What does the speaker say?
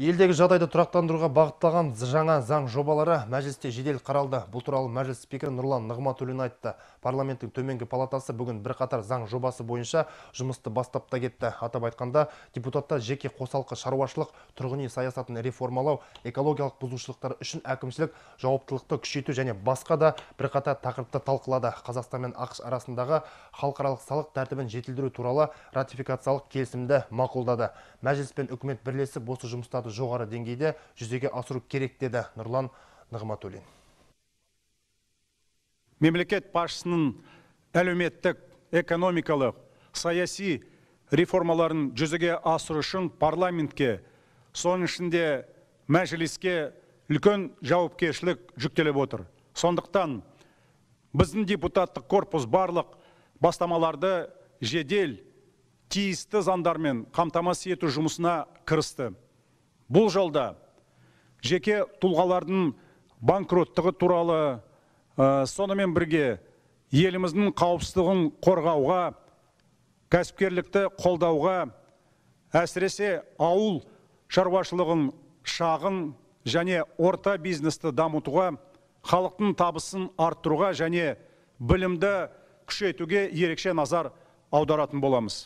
Елдегі жағдайды тұрақтандыруға бағытталған жаңа заң жобалары мәжілісте жедел қаралды. Бұл туралы мәжіліс спикері Нұрлан Нығматулин айтты. Парламенттің төменгі палатасы бүгін бірқатар заң жобасы бойынша жұмысты бастап та кетті. Атап айтқанда, депутаттар жеке қосалқы шаруашылық, тұрғын үй саясатын реформалау, экологиялық бұзушылықтар үшін әкімшілік жауаптылықты күшейту және басқа да бірқатар тақырыпты талқылады. Қазақстан мен ақш арасындағы халықаралық салық тәртібін жетілдіру туралы ратификациялық келісімді мақұлдады. Мәжіліс пен үкімет бірлесіп осы жұмыстарды жоғары деңгейде жүзеге асыру керек деді Нұрлан Нығматулин. Мемлекет басшысының әлеуметтік, экономикалық, саяси реформаларын жүзеге асыру үшін парламентке, соның ішінде мәжіліске үлкен жауапкершілік жүктеліп отыр. Сондықтан біздің депутаттық корпус барлық бастамаларды жедел тиісті заңдармен қамтамасыз ету жұмысына кірісті бұл жолда жеке тұлғалардың банкроттығы туралы сонымен бірге еліміздің қауіпсіздігін қорғауға кәсіпкерлікті қолдауға әсіресе ауыл шаруашылығын шағын және орта бизнесті дамытуға халықтың табысын арттыруға және білімді күшейтуге ерекше назар аударатын боламыз